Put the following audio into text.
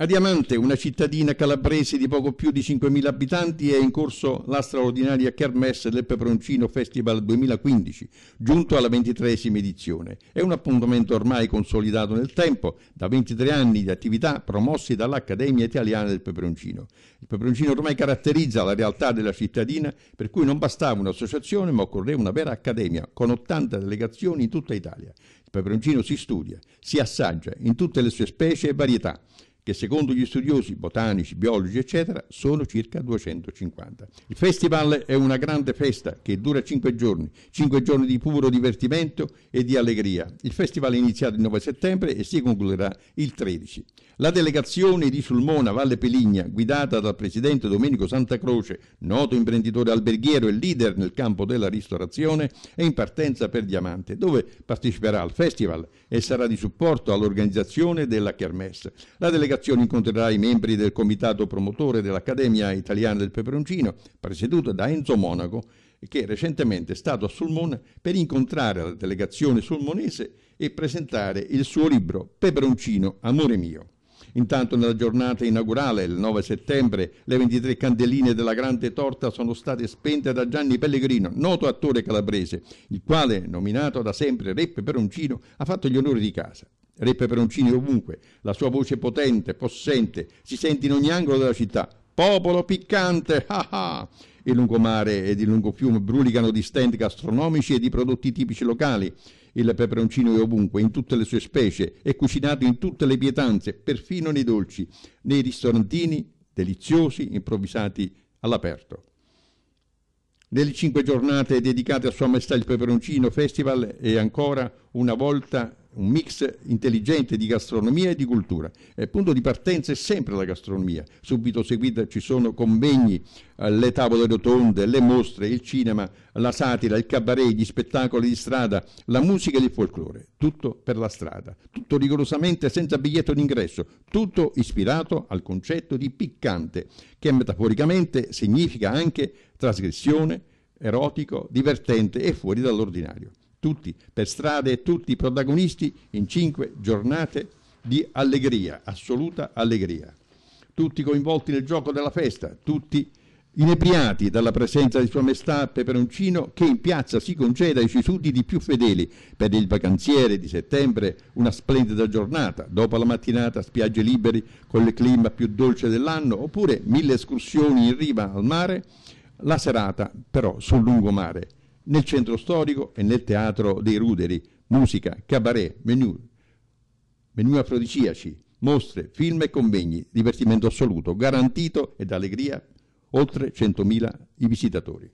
A Diamante, una cittadina calabrese di poco più di 5.000 abitanti, è in corso la straordinaria Kermesse del Peperoncino Festival 2015, giunto alla ventitresima edizione. È un appuntamento ormai consolidato nel tempo, da 23 anni di attività promossi dall'Accademia Italiana del Peperoncino. Il Peperoncino ormai caratterizza la realtà della cittadina, per cui non bastava un'associazione, ma occorreva una vera accademia, con 80 delegazioni in tutta Italia. Il peperoncino si studia, si assaggia in tutte le sue specie e varietà che secondo gli studiosi botanici, biologi, eccetera, sono circa 250. Il festival è una grande festa che dura 5 giorni, 5 giorni di puro divertimento e di allegria. Il festival è iniziato il 9 settembre e si concluderà il 13. La delegazione di Sulmona Valle Peligna, guidata dal presidente Domenico Santa Croce, noto imprenditore alberghiero e leader nel campo della ristorazione, è in partenza per Diamante, dove parteciperà al festival e sarà di supporto all'organizzazione della Kermesse. La delegazione delegazione incontrerà i membri del comitato promotore dell'Accademia Italiana del Peperoncino, presieduta da Enzo Monaco, che recentemente è stato a Sulmona per incontrare la delegazione sulmonese e presentare il suo libro Peperoncino, amore mio. Intanto nella giornata inaugurale, il 9 settembre, le 23 candeline della grande torta sono state spente da Gianni Pellegrino, noto attore calabrese, il quale, nominato da sempre re Peperoncino, ha fatto gli onori di casa. Re Peperoncini ovunque, la sua voce potente, possente, si sente in ogni angolo della città. Popolo piccante, ah ah! Il lungomare ed il lungo fiume brulicano di stand gastronomici e di prodotti tipici locali. Il peperoncino è ovunque, in tutte le sue specie, è cucinato in tutte le pietanze, perfino nei dolci, nei ristorantini deliziosi improvvisati all'aperto. Nelle cinque giornate dedicate a Sua Maestà il Peperoncino Festival è ancora una volta un mix intelligente di gastronomia e di cultura. Il punto di partenza è sempre la gastronomia, subito seguita ci sono convegni, eh, le tavole rotonde, le mostre, il cinema, la satira, il cabaret, gli spettacoli di strada, la musica e il folklore, tutto per la strada, tutto rigorosamente senza biglietto d'ingresso, tutto ispirato al concetto di piccante, che metaforicamente significa anche trasgressione, erotico, divertente e fuori dall'ordinario tutti per strade e tutti i protagonisti in cinque giornate di allegria, assoluta allegria. Tutti coinvolti nel gioco della festa, tutti inebriati dalla presenza di Sua Maestà Peperoncino che in piazza si conceda ai sudditi più fedeli per il vacanziere di settembre una splendida giornata, dopo la mattinata spiagge liberi con il clima più dolce dell'anno oppure mille escursioni in riva al mare, la serata però sul lungomare nel centro storico e nel teatro dei ruderi, musica, cabaret, menù, menù afrodisiaci, mostre, film e convegni, divertimento assoluto, garantito ed allegria oltre 100.000 i visitatori.